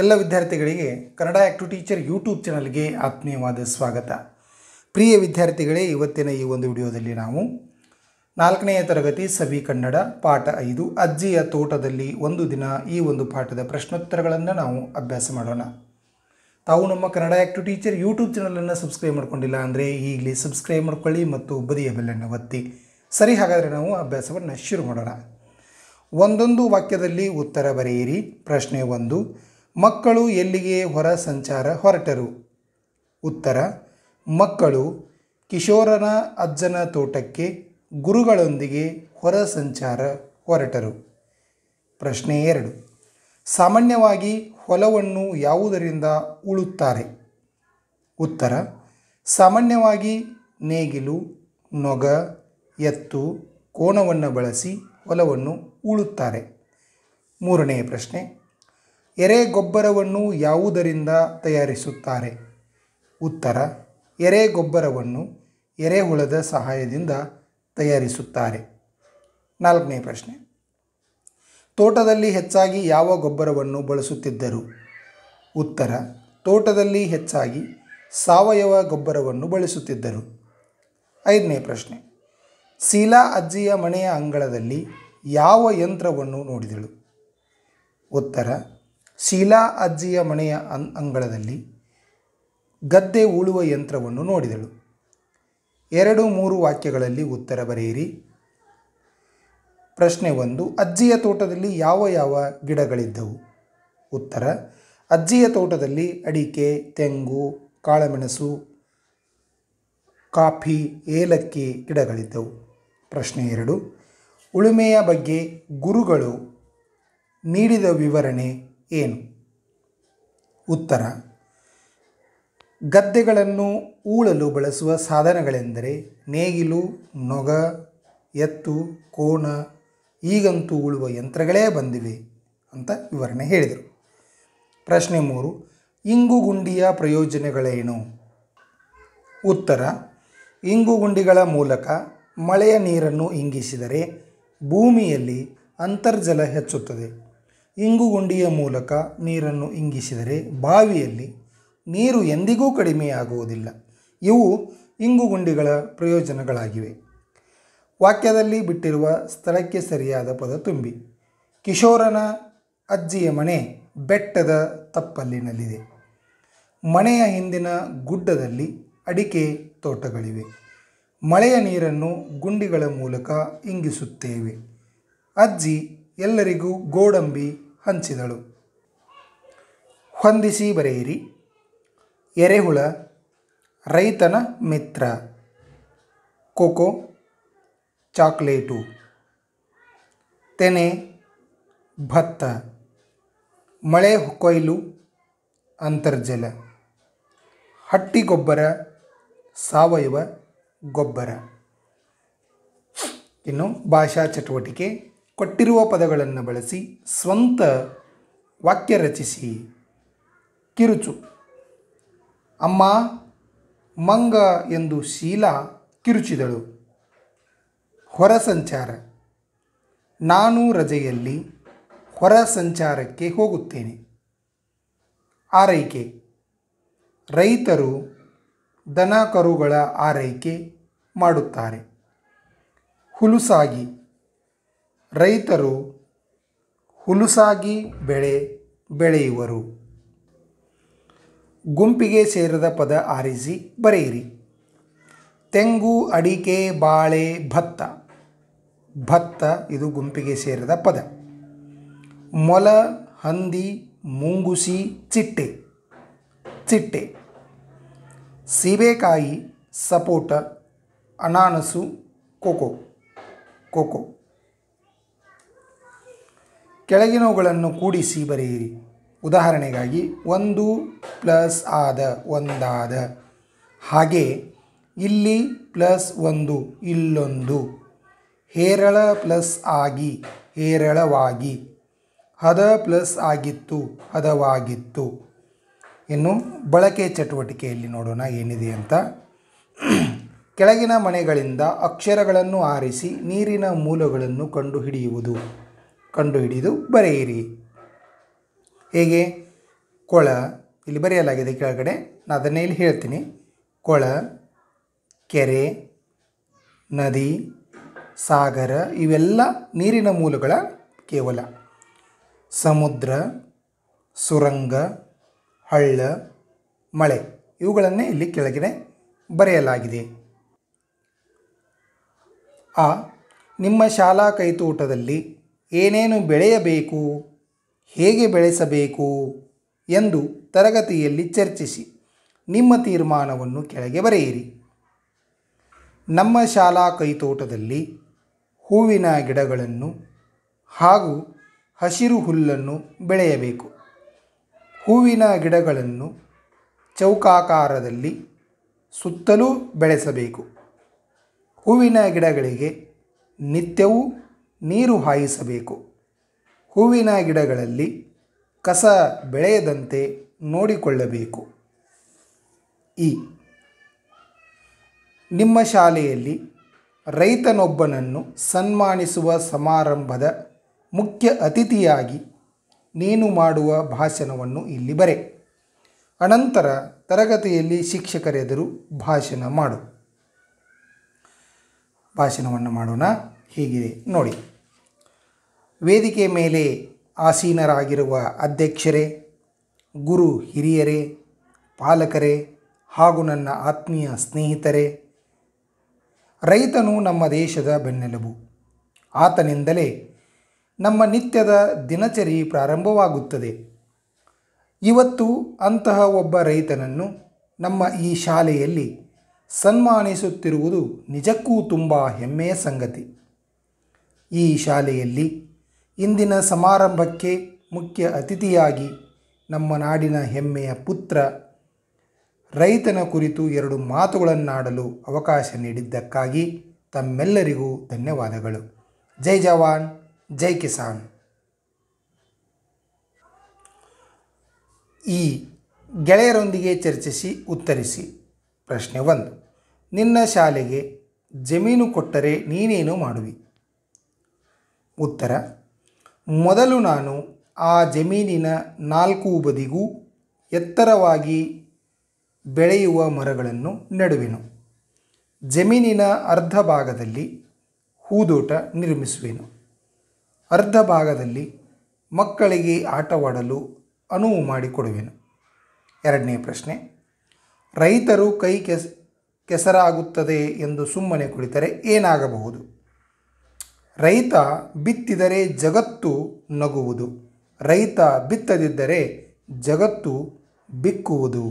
ಎಲ್ಲ ವಿದ್ಯಾರ್ಥಿಗಳಿಗೆ Kannada active teacher YouTube ಚಾನಲ್ಗೆ ಆತ್ಮೀಯವಾದ ಸ್ವಾಗತ ಪ್ರಿಯ ವಿದ್ಯಾರ್ಥಿಗಳೇ ಇವತ್ತಿನ ಈ ಒಂದು ವಿಡಿಯೋದಲ್ಲಿ ನಾವು ನಾಲ್ಕನೆಯ ತರಗತಿ ಸವಿ ಕನ್ನಡ ಪಾಠ ಐದು ಅಜ್ಜಿಯ ತೋಟದಲ್ಲಿ ಒಂದು ದಿನ ಈ ಒಂದು ಪಾಠದ ಪ್ರಶ್ನೋತ್ತರಗಳನ್ನು ನಾವು ಅಭ್ಯಾಸ ಮಾಡೋಣ ತಾವು ನಮ್ಮ ಕನ್ನಡ ಆ್ಯಕ್ಟು ಟೀಚರ್ ಯೂಟ್ಯೂಬ್ ಚಾನಲನ್ನು ಸಬ್ಸ್ಕ್ರೈಬ್ ಮಾಡ್ಕೊಂಡಿಲ್ಲ ಅಂದರೆ ಈಗಲೇ ಸಬ್ಸ್ಕ್ರೈಬ್ ಮಾಡ್ಕೊಳ್ಳಿ ಮತ್ತು ಬದಿಯ ಬೆಲ್ಲನ್ನು ಒತ್ತಿ ಸರಿ ಹಾಗಾದರೆ ನಾವು ಅಭ್ಯಾಸವನ್ನು ಶುರು ಮಾಡೋಣ ಒಂದೊಂದು ವಾಕ್ಯದಲ್ಲಿ ಉತ್ತರ ಬರೆಯಿರಿ ಪ್ರಶ್ನೆ ಒಂದು ಮಕ್ಕಳು ಎಲ್ಲಿಗೆ ಹೊರ ಸಂಚಾರ ಹೊರಟರು ಉತ್ತರ ಮಕ್ಕಳು ಕಿಶೋರನ ಅಜ್ಜನ ತೋಟಕ್ಕೆ ಗುರುಗಳೊಂದಿಗೆ ಹೊರ ಸಂಚಾರ ಹೊರಟರು ಪ್ರಶ್ನೆ ಎರಡು ಸಾಮಾನ್ಯವಾಗಿ ಹೊಲವನ್ನು ಯಾವುದರಿಂದ ಉಳುತ್ತಾರೆ ಉತ್ತರ ಸಾಮಾನ್ಯವಾಗಿ ನೇಗಿಲು ನೊಗ ಎತ್ತು ಕೋಣವನ್ನು ಬಳಸಿ ಹೊಲವನ್ನು ಉಳುತ್ತಾರೆ ಮೂರನೆಯ ಪ್ರಶ್ನೆ ಎರೆ ಗೊಬ್ಬರವನ್ನು ಯಾವುದರಿಂದ ತಯಾರಿಸುತ್ತಾರೆ ಉತ್ತರ ಎರೆ ಗೊಬ್ಬರವನ್ನು ಎರೆಹುಳದ ಸಹಾಯದಿಂದ ತಯಾರಿಸುತ್ತಾರೆ ನಾಲ್ಕನೇ ಪ್ರಶ್ನೆ ತೋಟದಲ್ಲಿ ಹೆಚ್ಚಾಗಿ ಯಾವ ಗೊಬ್ಬರವನ್ನು ಬಳಸುತ್ತಿದ್ದರು ಉತ್ತರ ತೋಟದಲ್ಲಿ ಹೆಚ್ಚಾಗಿ ಸಾವಯವ ಗೊಬ್ಬರವನ್ನು ಬಳಸುತ್ತಿದ್ದರು ಐದನೇ ಪ್ರಶ್ನೆ ಶೀಲಾ ಅಜ್ಜಿಯ ಮನೆಯ ಅಂಗಳದಲ್ಲಿ ಯಾವ ಯಂತ್ರವನ್ನು ನೋಡಿದಳು ಉತ್ತರ ಶೀಲಾ ಅಜ್ಜಿಯ ಮನೆಯ ಅಂಗಳದಲ್ಲಿ ಗದ್ದೆ ಉಳುವ ಯಂತ್ರವನ್ನು ನೋಡಿದಳು ಎರಡು ಮೂರು ವಾಕ್ಯಗಳಲ್ಲಿ ಉತ್ತರ ಬರೆಯಿರಿ ಪ್ರಶ್ನೆ ಒಂದು ಅಜ್ಜಿಯ ತೋಟದಲ್ಲಿ ಯಾವ ಯಾವ ಗಿಡಗಳಿದ್ದವು ಉತ್ತರ ಅಜ್ಜಿಯ ತೋಟದಲ್ಲಿ ಅಡಿಕೆ ತೆಂಗು ಕಾಳಮೆಣಸು ಕಾಫಿ ಏಲಕ್ಕಿ ಗಿಡಗಳಿದ್ದವು ಪ್ರಶ್ನೆ ಎರಡು ಉಳುಮೆಯ ಬಗ್ಗೆ ಗುರುಗಳು ನೀಡಿದ ವಿವರಣೆ ಏನು ಉತ್ತರ ಗದ್ದೆಗಳನ್ನು ಊಳಲು ಬಳಸುವ ಸಾಧನಗಳೆಂದರೆ ನೇಗಿಲು ನೊಗ ಎತ್ತು ಕೋಣ ಈಗಂತೂ ಉಳುವ ಯಂತ್ರಗಳೇ ಬಂದಿವೆ ಅಂತ ವಿವರಣೆ ಹೇಳಿದರು ಪ್ರಶ್ನೆ ಮೂರು ಇಂಗುಗುಂಡಿಯ ಪ್ರಯೋಜನಗಳೇನು ಉತ್ತರ ಇಂಗುಗುಂಡಿಗಳ ಮೂಲಕ ಮಳೆಯ ನೀರನ್ನು ಇಂಗಿಸಿದರೆ ಭೂಮಿಯಲ್ಲಿ ಅಂತರ್ಜಲ ಹೆಚ್ಚುತ್ತದೆ ಇಂಗುಗುಂಡಿಯ ಮೂಲಕ ನೀರನ್ನು ಇಂಗಿಸಿದರೆ ಬಾವಿಯಲ್ಲಿ ನೀರು ಎಂದಿಗೂ ಕಡಿಮೆಯಾಗುವುದಿಲ್ಲ ಇವು ಇಂಗುಗುಂಡಿಗಳ ಪ್ರಯೋಜನಗಳಾಗಿವೆ ವಾಕ್ಯದಲ್ಲಿ ಬಿಟ್ಟಿರುವ ಸ್ಥಳಕ್ಕೆ ಸರಿಯಾದ ಪದ ತುಂಬಿ ಕಿಶೋರನ ಅಜ್ಜಿಯ ಮನೆ ಬೆಟ್ಟದ ತಪ್ಪಲ್ಲಿನಲ್ಲಿದೆ ಮನೆಯ ಹಿಂದಿನ ಗುಡ್ಡದಲ್ಲಿ ಅಡಿಕೆ ತೋಟಗಳಿವೆ ಮಳೆಯ ನೀರನ್ನು ಗುಂಡಿಗಳ ಮೂಲಕ ಇಂಗಿಸುತ್ತೇವೆ ಅಜ್ಜಿ ಎಲ್ಲರಿಗೂ ಗೋಡಂಬಿ ಹಂಚಿದಳು ಹೊಂದಿಸಿ ಬರೆಯಿರಿ ಎರೆಹುಳ ರೈತನ ಮಿತ್ರ ಕೋಕೋ ಚಾಕ್ಲೇಟು ತೆನೆ ಭತ್ತ ಮಳೆ ಕೊಯ್ಲು ಅಂತರ್ಜಲ ಹಟ್ಟಿ ಗೊಬ್ಬರ ಸಾವಯವ ಗೊಬ್ಬರ ಇನ್ನು ಭಾಷಾ ಚಟುವಟಿಕೆ ಕೊಟ್ಟಿರುವ ಪದಗಳನ್ನು ಬಳಸಿ ಸ್ವಂತ ವಾಕ್ಯ ರಚಿಸಿ ಕಿರುಚು ಅಮ್ಮ ಮಂಗ ಎಂದು ಶೀಲಾ ಕಿರುಚಿದಳು ಹೊರ ಸಂಚಾರ ನಾನು ರಜೆಯಲ್ಲಿ ಹೊರ ಸಂಚಾರಕ್ಕೆ ಹೋಗುತ್ತೇನೆ ಆರೈಕೆ ರೈತರು ದನ ಕರುಗಳ ಆರೈಕೆ ಮಾಡುತ್ತಾರೆ ಹುಲುಸಾಗಿ ರೈತರು ಹುಲುಸಾಗಿ ಬೆಳೆ ಬೆಳೆಯುವರು ಗುಂಪಿಗೆ ಸೇರಿದ ಪದ ಆರಿಸಿ ಬರೆಯಿರಿ ತೆಂಗು ಅಡಿಕೆ ಬಾಳೆ ಭತ್ತ ಭತ್ತ ಇದು ಗುಂಪಿಗೆ ಸೇರಿದ ಪದ ಮೊಲ ಹಂದಿ ಮುಂಗುಸಿ ಚಿಟ್ಟೆ ಚಿಟ್ಟೆ ಸೀಬೆಕಾಯಿ ಸಪೋಟ ಅನಾನಸು ಕೋಕೋ ಕೋಕೋ ಕೆಳಗಿನವುಗಳನ್ನು ಕೂಡಿಸಿ ಬರೆಯಿರಿ ಉದಾಹರಣೆಗಾಗಿ ಒಂದು ಪ್ಲಸ್ ಆದ ಒಂದಾದ ಹಾಗೆ ಇಲ್ಲಿ ಪ್ಲಸ್ ಒಂದು ಇಲ್ಲೊಂದು ಹೇರಳ ಪ್ಲಸ್ ಆಗಿ ಹೇರಳವಾಗಿ ಹದ ಪ್ಲಸ್ ಆಗಿತ್ತು ಹದವಾಗಿತ್ತು ಇನ್ನು ಬಳಕೆ ಚಟುವಟಿಕೆಯಲ್ಲಿ ನೋಡೋಣ ಏನಿದೆ ಅಂತ ಕೆಳಗಿನ ಮನೆಗಳಿಂದ ಅಕ್ಷರಗಳನ್ನು ಆರಿಸಿ ನೀರಿನ ಮೂಲಗಳನ್ನು ಕಂಡುಹಿಡಿಯುವುದು ಕಂಡುಹಿಡಿದು ಬರೆಯಿರಿ ಹೇಗೆ ಕೊಳ ಇಲ್ಲಿ ಬರೆಯಲಾಗಿದೆ ಕೆಳಗಡೆ ನಾನು ಅದನ್ನೇ ಇಲ್ಲಿ ಹೇಳ್ತೀನಿ ಕೊಳ ಕೆರೆ ನದಿ ಸಾಗರ ಇವೆಲ್ಲ ನೀರಿನ ಮೂಲಗಳ ಕೇವಲ ಸಮುದ್ರ ಸುರಂಗ ಹಳ್ಳ ಮಳೆ ಇವುಗಳನ್ನೇ ಇಲ್ಲಿ ಕೆಳಗಡೆ ಬರೆಯಲಾಗಿದೆ ಆ ನಿಮ್ಮ ಶಾಲಾ ಕೈತೋಟದಲ್ಲಿ ಏನೇನು ಬೆಳೆಯಬೇಕು ಹೇಗೆ ಬೆಳೆಸಬೇಕು ಎಂದು ತರಗತಿಯಲ್ಲಿ ಚರ್ಚಿಸಿ ನಿಮ್ಮ ತೀರ್ಮಾನವನ್ನು ಕೆಳಗೆ ಬರೆಯಿರಿ ನಮ್ಮ ಶಾಲಾ ಕೈತೋಟದಲ್ಲಿ ಹೂವಿನ ಗಿಡಗಳನ್ನು ಹಾಗೂ ಹಸಿರು ಹುಲ್ಲನ್ನು ಬೆಳೆಯಬೇಕು ಹೂವಿನ ಗಿಡಗಳನ್ನು ಚೌಕಾಕಾರದಲ್ಲಿ ಸುತ್ತಲೂ ಬೆಳೆಸಬೇಕು ಹೂವಿನ ಗಿಡಗಳಿಗೆ ನಿತ್ಯವೂ ನೀರು ಹಾಯಿಸಬೇಕು ಹೂವಿನ ಗಿಡಗಳಲ್ಲಿ ಕಸ ಬೆಳೆಯದಂತೆ ನೋಡಿಕೊಳ್ಳಬೇಕು ಈ ನಿಮ್ಮ ಶಾಲೆಯಲ್ಲಿ ರೈತನೊಬ್ಬನನ್ನು ಸನ್ಮಾನಿಸುವ ಸಮಾರಂಭದ ಮುಖ್ಯ ಅತಿಥಿಯಾಗಿ ನೀನು ಮಾಡುವ ಭಾಷಣವನ್ನು ಇಲ್ಲಿ ಬರೆ ಅನಂತರ ತರಗತಿಯಲ್ಲಿ ಶಿಕ್ಷಕರೆದುರು ಭಾಷಣ ಮಾಡು ಭಾಷಣವನ್ನು ಮಾಡೋಣ ಹೀಗಿದೆ ನೋಡಿ ವೇದಿಕೆ ಮೇಲೆ ಆಸೀನರಾಗಿರುವ ಅಧ್ಯಕ್ಷರೇ ಗುರು ಹಿರಿಯರೇ ಪಾಲಕರೇ ಹಾಗೂ ನನ್ನ ಆತ್ಮೀಯ ಸ್ನೇಹಿತರೇ ರೈತನು ನಮ್ಮ ದೇಶದ ಬೆನ್ನೆಲುಬು ಆತನಿಂದಲೇ ನಮ್ಮ ನಿತ್ಯದ ದಿನಚರಿ ಪ್ರಾರಂಭವಾಗುತ್ತದೆ ಇವತ್ತು ಅಂತಹ ಒಬ್ಬ ರೈತನನ್ನು ನಮ್ಮ ಈ ಶಾಲೆಯಲ್ಲಿ ಸನ್ಮಾನಿಸುತ್ತಿರುವುದು ನಿಜಕ್ಕೂ ತುಂಬ ಹೆಮ್ಮೆಯ ಸಂಗತಿ ಈ ಶಾಲೆಯಲ್ಲಿ ಇಂದಿನ ಸಮಾರಂಭಕ್ಕೆ ಮುಖ್ಯ ಅತಿಥಿಯಾಗಿ ನಮ್ಮ ನಾಡಿನ ಹೆಮ್ಮೆಯ ಪುತ್ರ ರೈತನ ಕುರಿತು ಎರಡು ಮಾತುಗಳನ್ನಾಡಲು ಅವಕಾಶ ನೀಡಿದ್ದಕ್ಕಾಗಿ ತಮ್ಮೆಲ್ಲರಿಗೂ ಧನ್ಯವಾದಗಳು ಜೈ ಜವಾನ್ ಜೈ ಕಿಸಾನ್ ಈ ಗೆಳೆಯರೊಂದಿಗೆ ಚರ್ಚಿಸಿ ಉತ್ತರಿಸಿ ಪ್ರಶ್ನೆ ಒಂದು ನಿನ್ನ ಶಾಲೆಗೆ ಜಮೀನು ಕೊಟ್ಟರೆ ನೀನೇನು ಮಾಡುವಿ ಉತ್ತರ ಮೊದಲು ನಾನು ಆ ಜಮೀನಿನ ನಾಲ್ಕು ಬದಿಗೂ ಎತ್ತರವಾಗಿ ಬೆಳೆಯುವ ಮರಗಳನ್ನು ನೆಡುವೆನು ಜಮೀನಿನ ಅರ್ಧ ಭಾಗದಲ್ಲಿ ಹೂದೋಟ ನಿರ್ಮಿಸುವೆನು ಅರ್ಧ ಭಾಗದಲ್ಲಿ ಮಕ್ಕಳಿಗೆ ಆಟವಾಡಲು ಅನುವು ಮಾಡಿಕೊಡುವೆನು ಎರಡನೇ ಪ್ರಶ್ನೆ ರೈತರು ಕೈ ಕೆಸರಾಗುತ್ತದೆ ಎಂದು ಸುಮ್ಮನೆ ಕುಳಿತರೆ ಏನಾಗಬಹುದು ರೈತ ಬಿತ್ತಿದರೆ ಜಗತ್ತು ನಗುವುದು ರೈತ ಬಿತ್ತದಿದ್ದರೆ ಜಗತ್ತು ಬಿಕ್ಕುವುದು